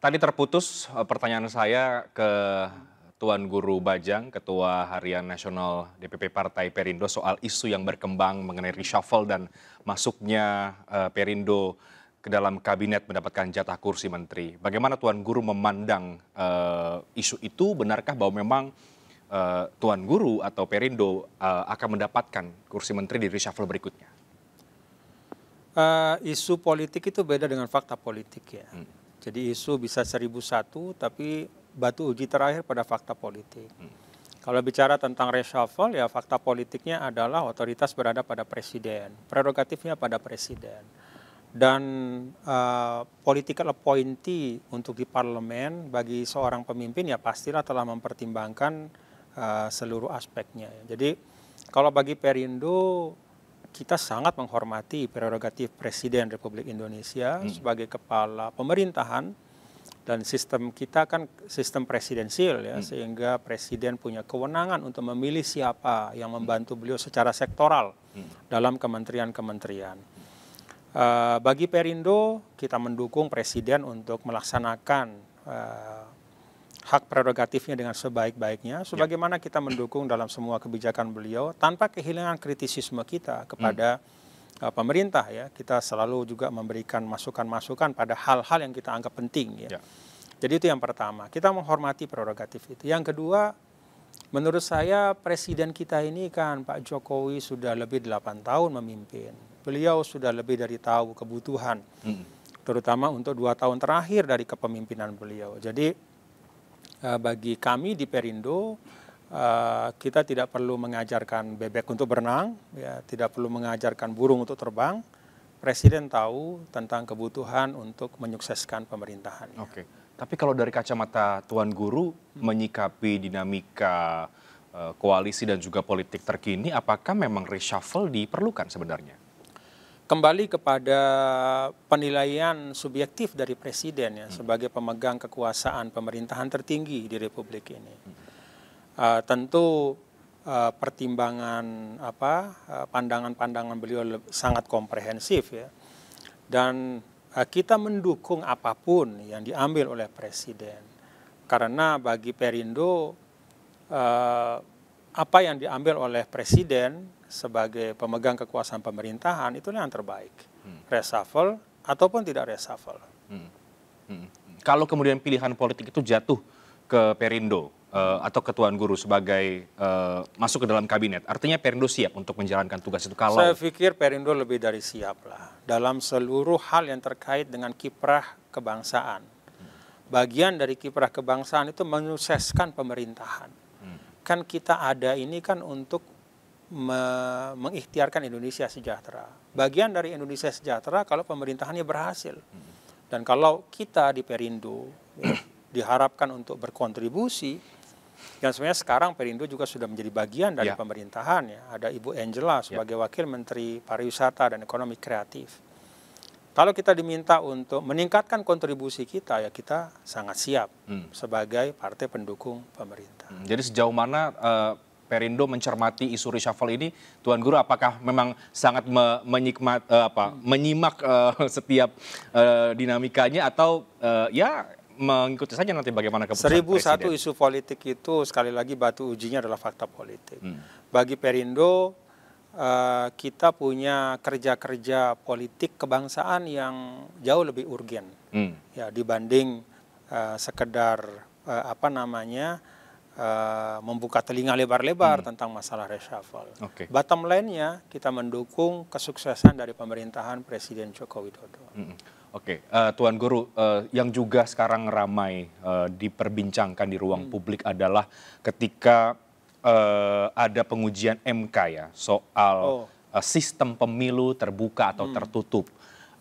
Tadi terputus eh, pertanyaan saya ke Tuan Guru Bajang, Ketua Harian Nasional DPP Partai Perindo soal isu yang berkembang mengenai reshuffle dan masuknya eh, Perindo ke dalam kabinet mendapatkan jatah kursi menteri. Bagaimana Tuan Guru memandang eh, isu itu? Benarkah bahwa memang Tuan Guru atau Perindo akan mendapatkan kursi menteri di reshuffle berikutnya? Uh, isu politik itu beda dengan fakta politik ya. Hmm jadi isu bisa seribu satu, tapi batu uji terakhir pada fakta politik. Hmm. Kalau bicara tentang reshuffle ya fakta politiknya adalah otoritas berada pada presiden, prerogatifnya pada presiden. Dan uh, political appointee untuk di parlemen bagi seorang pemimpin ya pastilah telah mempertimbangkan uh, seluruh aspeknya. Jadi kalau bagi Perindo kita sangat menghormati prerogatif Presiden Republik Indonesia hmm. sebagai kepala pemerintahan dan sistem kita kan sistem presidensil ya hmm. sehingga presiden punya kewenangan untuk memilih siapa yang hmm. membantu beliau secara sektoral hmm. dalam kementerian-kementerian. Uh, bagi Perindo kita mendukung presiden untuk melaksanakan eh, hak prerogatifnya dengan sebaik-baiknya, ya. sebagaimana kita mendukung dalam semua kebijakan beliau tanpa kehilangan kritisisme kita kepada hmm. Uh, pemerintah ya. Kita selalu juga memberikan masukan-masukan pada hal-hal yang kita anggap penting ya. ya. Jadi itu yang pertama, kita menghormati prerogatif itu. Yang kedua, menurut saya presiden kita ini kan Pak Jokowi sudah lebih 8 tahun memimpin. Beliau sudah lebih dari tahu kebutuhan. Hmm. Terutama untuk dua tahun terakhir dari kepemimpinan beliau. Jadi Eh, bagi kami di Perindo eh, kita tidak perlu mengajarkan bebek untuk berenang, ya, tidak perlu mengajarkan burung untuk terbang. Presiden tahu tentang kebutuhan untuk menyukseskan pemerintahan. Ya. Oke. Tapi kalau dari kacamata Tuan Guru hmm. menyikapi dinamika eh, koalisi dan juga politik terkini, apakah memang reshuffle diperlukan sebenarnya? kembali kepada penilaian subjektif dari presiden ya sebagai pemegang kekuasaan pemerintahan tertinggi di republik ini. Uh, tentu uh, pertimbangan apa eh, pandangan-pandangan uh, beliau sangat komprehensif ya. Dan uh, kita mendukung apapun yang diambil oleh presiden. Karena bagi Perindo uh, apa yang diambil oleh presiden sebagai pemegang kekuasaan pemerintahan itulah yang terbaik. Hmm. Reshuffle ataupun tidak reshuffle. Hmm. Hmm. Kalau kemudian pilihan politik itu jatuh ke Perindo uh, atau ke Guru sebagai uh, masuk ke dalam kabinet, artinya Perindo siap untuk menjalankan tugas itu kalau Saya pikir Perindo lebih dari siap lah dalam seluruh hal yang terkait dengan kiprah kebangsaan. Hmm. Bagian dari kiprah kebangsaan itu menyukseskan pemerintahan. Hmm. Kan kita ada ini kan untuk me mengikhtiarkan Indonesia sejahtera. Bagian dari Indonesia sejahtera kalau pemerintahannya berhasil. Dan kalau kita di Perindo ya, diharapkan untuk berkontribusi, yang sebenarnya sekarang Perindo juga sudah menjadi bagian dari ya. pemerintahan ya. Ada Ibu Angela ya. sebagai ya. Wakil Menteri Pariwisata dan Ekonomi Kreatif. Kalau kita diminta untuk meningkatkan kontribusi kita, ya kita sangat siap hmm. sebagai partai pendukung pemerintah. Hmm, jadi sejauh mana uh, Perindo mencermati isu reshuffle ini, Tuan Guru apakah memang sangat me menyikmat, uh, apa, menyimak uh, setiap uh, dinamikanya atau uh, ya mengikuti saja nanti bagaimana keputusan Seribu Presiden? satu isu politik itu sekali lagi batu ujinya adalah fakta politik. Hmm. Bagi Perindo uh, kita punya kerja-kerja politik kebangsaan yang jauh lebih urgen hmm. ya dibanding uh, sekedar uh, apa namanya uh, membuka telinga lebar-lebar hmm. tentang masalah reshuffle. Okay. Bottom line-nya kita mendukung kesuksesan dari pemerintahan Presiden Joko Widodo. Hmm. hmm. Oke, okay. uh, eh, Tuan Guru, uh, yang juga sekarang ramai uh, diperbincangkan di ruang hmm. publik adalah ketika uh, ada pengujian MK ya soal oh. uh, sistem pemilu terbuka atau hmm. tertutup.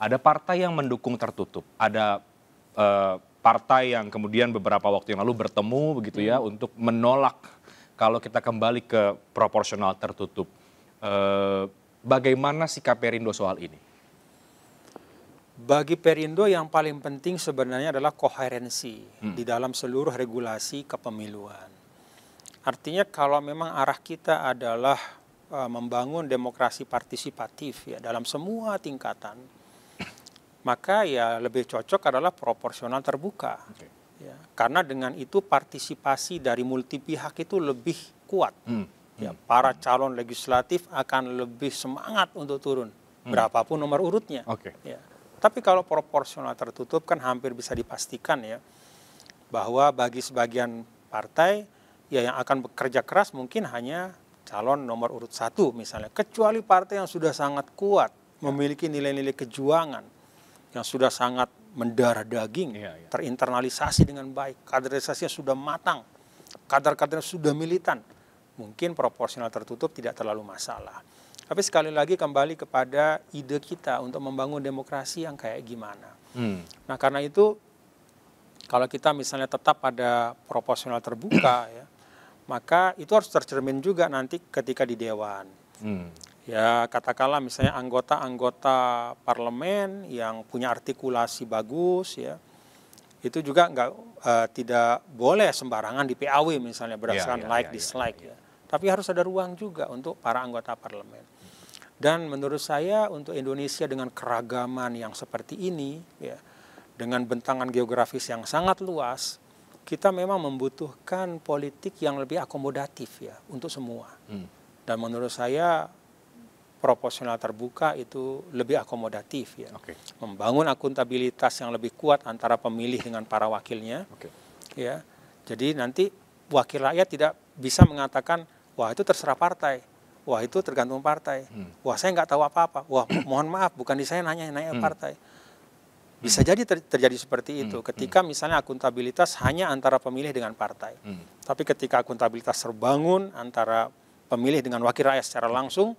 Ada partai yang mendukung tertutup, ada uh, partai yang kemudian beberapa waktu yang lalu bertemu begitu ya hmm. untuk menolak kalau kita kembali ke proporsional tertutup. E, bagaimana sikap Perindo soal ini? Bagi Perindo yang paling penting sebenarnya adalah koherensi hmm. di dalam seluruh regulasi kepemiluan. Artinya kalau memang arah kita adalah eh, membangun demokrasi partisipatif ya dalam semua tingkatan, maka ya lebih cocok adalah proporsional terbuka. Okay. Ya, karena dengan itu partisipasi dari multi pihak itu lebih kuat. Hmm. hmm. Ya, para calon legislatif akan lebih semangat untuk turun hmm. berapapun nomor urutnya. Okay. Ya. Tapi kalau proporsional tertutup kan hampir bisa dipastikan ya bahwa bagi sebagian partai ya yang akan bekerja keras mungkin hanya calon nomor urut satu misalnya kecuali partai yang sudah sangat kuat ya. memiliki nilai-nilai kejuangan yang sudah sangat mendarah daging, iya, iya. terinternalisasi dengan baik, kaderisasinya sudah matang, kader-kadernya sudah militan, mungkin proporsional tertutup tidak terlalu masalah. Tapi sekali lagi kembali kepada ide kita untuk membangun demokrasi yang kayak gimana. Hmm. Nah karena itu kalau kita misalnya tetap pada proporsional terbuka ya, maka itu harus tercermin juga nanti ketika di dewan. Hmm ya katakanlah misalnya anggota-anggota parlemen yang punya artikulasi bagus ya itu juga nggak uh, tidak boleh sembarangan di PAW misalnya ya, berdasarkan yeah, yeah, like yeah, ya, dislike ya. ya tapi harus ada ruang juga untuk para anggota parlemen dan menurut saya untuk Indonesia dengan keragaman yang seperti ini ya dengan bentangan geografis yang sangat luas kita memang membutuhkan politik yang lebih akomodatif ya untuk semua hmm. dan menurut saya proporsional terbuka itu lebih akomodatif ya. Okay. Membangun akuntabilitas yang lebih kuat antara pemilih dengan para wakilnya. Okay. Ya. Jadi nanti wakil rakyat tidak bisa mengatakan wah itu terserah partai. Wah itu tergantung partai. Hmm. Wah saya nggak tahu apa-apa. Wah mohon maaf bukan di saya nanya nanya hmm. partai. Bisa hmm. jadi ter terjadi seperti itu hmm. ketika hmm. misalnya akuntabilitas hanya antara pemilih dengan partai. Hmm. Tapi ketika akuntabilitas terbangun antara pemilih dengan wakil rakyat secara langsung,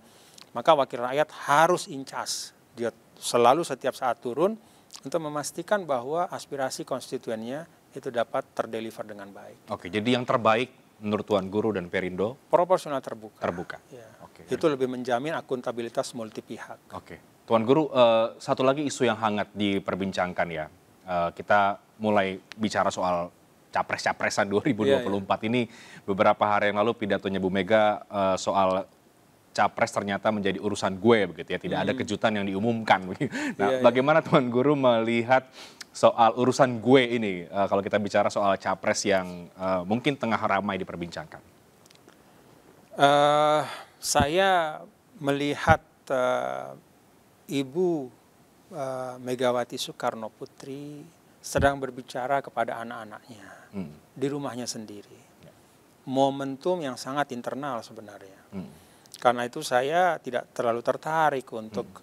maka wakil rakyat harus incas. Dia selalu setiap saat turun untuk memastikan bahwa aspirasi konstituennya itu dapat terdeliver dengan baik. Oke, jadi yang terbaik menurut Tuan Guru dan Perindo? Proporsional terbuka. Terbuka. Ya. Oke. Itu lebih menjamin akuntabilitas multi pihak. Oke. Tuan Guru, uh, satu lagi isu yang hangat diperbincangkan ya. Uh, kita mulai bicara soal capres-capresan 2024 yeah, yeah. ini beberapa hari yang lalu pidatonya Bu Mega uh, soal capres ternyata menjadi urusan gue begitu ya tidak hmm. ada kejutan yang diumumkan nah iya, iya. bagaimana iya. tuan guru melihat soal urusan gue ini uh, kalau kita bicara soal capres yang uh, mungkin tengah ramai diperbincangkan uh, saya melihat uh, ibu uh, Megawati Soekarno Putri sedang berbicara kepada anak-anaknya hmm. di rumahnya sendiri ya. momentum yang sangat internal sebenarnya hmm karena itu saya tidak terlalu tertarik untuk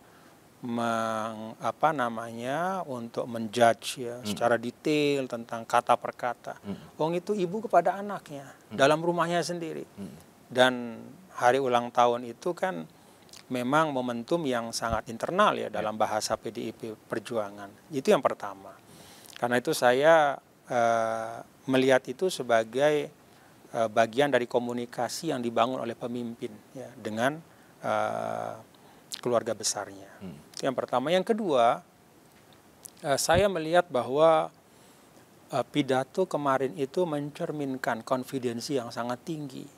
hmm. meng, apa namanya untuk menjudge ya hmm. secara detail tentang kata per kata. Hmm. Wong itu ibu kepada anaknya hmm. dalam rumahnya sendiri. Hmm. Dan hari ulang tahun itu kan memang momentum yang sangat internal ya dalam ya. bahasa PDIP Perjuangan. Itu yang pertama. Karena itu saya uh, melihat itu sebagai Eh, bagian dari komunikasi yang dibangun oleh pemimpin ya, dengan uh, keluarga besarnya. Hmm. Yang pertama, yang kedua, uh, saya melihat bahwa uh, pidato kemarin itu mencerminkan konfidensi yang sangat tinggi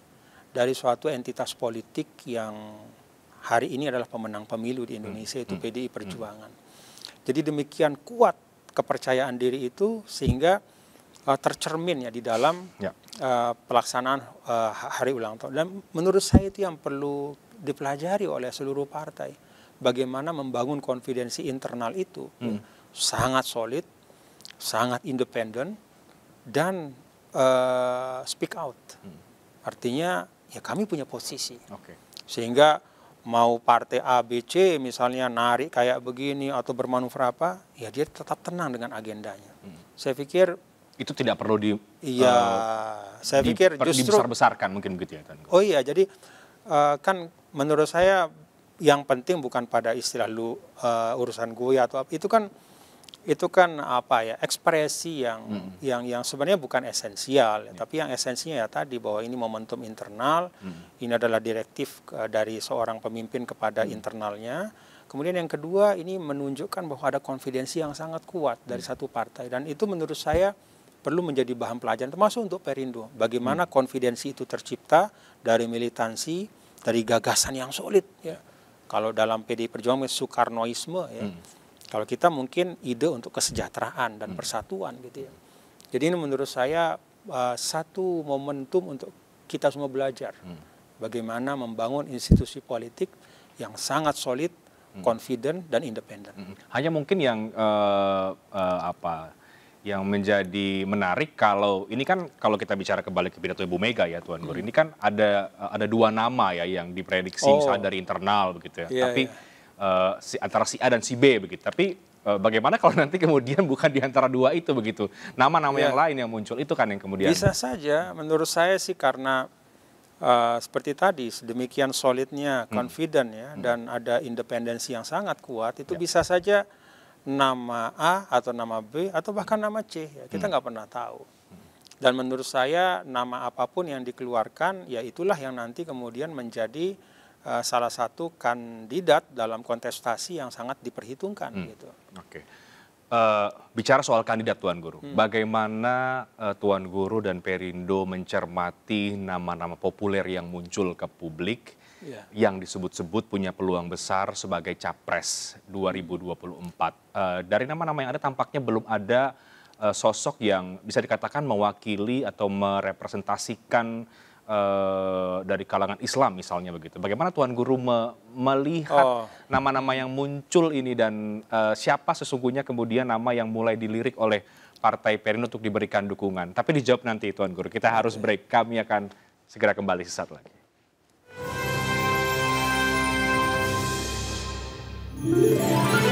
dari suatu entitas politik yang hari ini adalah pemenang pemilu di hmm. Indonesia hmm. itu PDI hmm. Perjuangan. Hmm. Jadi demikian kuat kepercayaan diri itu sehingga uh, tercermin ya di dalam ya. Eh, pelaksanaan uh, hari ulang tahun. Dan menurut saya itu yang perlu dipelajari oleh seluruh partai. Bagaimana membangun konfidensi internal itu hmm. sangat solid, sangat independen, dan uh, speak out. Hmm. Artinya ya kami punya posisi. Okay. Sehingga mau partai A, B, C misalnya narik kayak begini atau bermanuver apa, ya dia tetap tenang dengan agendanya. Hmm. Saya pikir itu tidak perlu di Iya, uh, saya di, pikir justru dibesar-besarkan mungkin begitu ya Tuan. Oh iya, jadi uh, kan menurut saya yang penting bukan pada istilah lu uh, urusan gue atau apa. Itu kan itu kan apa ya ekspresi yang mm. yang yang sebenarnya bukan esensial ya, ya. tapi yang esensinya ya tadi bahwa ini momentum internal mm. ini adalah direktif uh, dari seorang pemimpin kepada mm. internalnya kemudian yang kedua ini menunjukkan bahwa ada konfidensi yang sangat kuat dari hmm. satu partai dan itu menurut saya perlu menjadi bahan pelajaran termasuk untuk Perindo. Bagaimana hmm. konfidensi itu tercipta dari militansi, dari gagasan yang solid. Ya. Kalau dalam PDI Perjuangan Soekarnoisme, ya. hmm. kalau kita mungkin ide untuk kesejahteraan dan hmm. persatuan gitu ya. Jadi ini menurut saya uh, satu momentum untuk kita semua belajar hmm. bagaimana membangun institusi politik yang sangat solid, hmm. confident dan independen. Hmm. Hanya mungkin yang uh, uh, apa yang menjadi menarik kalau ini kan kalau kita bicara kembali ke pidato Ibu Mega ya Tuan Guru, hmm. ini kan ada eh, ada dua nama ya yang diprediksi oh. dari internal begitu ya. Yeah, Tapi yeah. Iya. Uh, si, antara si A dan si B begitu. Tapi uh, bagaimana kalau nanti kemudian bukan di antara dua itu begitu. Nama-nama yeah. yang lain yang muncul itu kan yang kemudian Bisa saja menurut saya sih karena Uh, seperti tadi sedemikian solidnya, hmm. confident ya, hmm. dan ada independensi yang sangat kuat, itu yeah. bisa saja nama A atau nama B atau bahkan nama C ya, kita hmm. nggak hmm. pernah tahu dan menurut saya nama apapun yang dikeluarkan ya itulah yang nanti kemudian menjadi uh, salah satu kandidat dalam kontestasi yang sangat diperhitungkan hmm. gitu. Oke. Okay. Uh, bicara soal kandidat Tuan Guru, hmm. bagaimana uh, Tuan Guru dan Perindo mencermati nama-nama populer yang muncul ke publik yeah. yang disebut-sebut punya peluang besar sebagai capres 2024. Uh, eh, dari nama-nama yang ada tampaknya belum ada uh, sosok yang bisa dikatakan mewakili atau merepresentasikan uh, dari kalangan Islam misalnya begitu. Bagaimana Tuan Guru me melihat oh. nama-nama oh. yang muncul ini dan uh, siapa sesungguhnya kemudian nama yang mulai dilirik oleh Partai Perindo untuk diberikan dukungan. Tapi dijawab nanti Tuan Guru. Kita harus break. Kami akan segera kembali sesaat lagi. Yeah.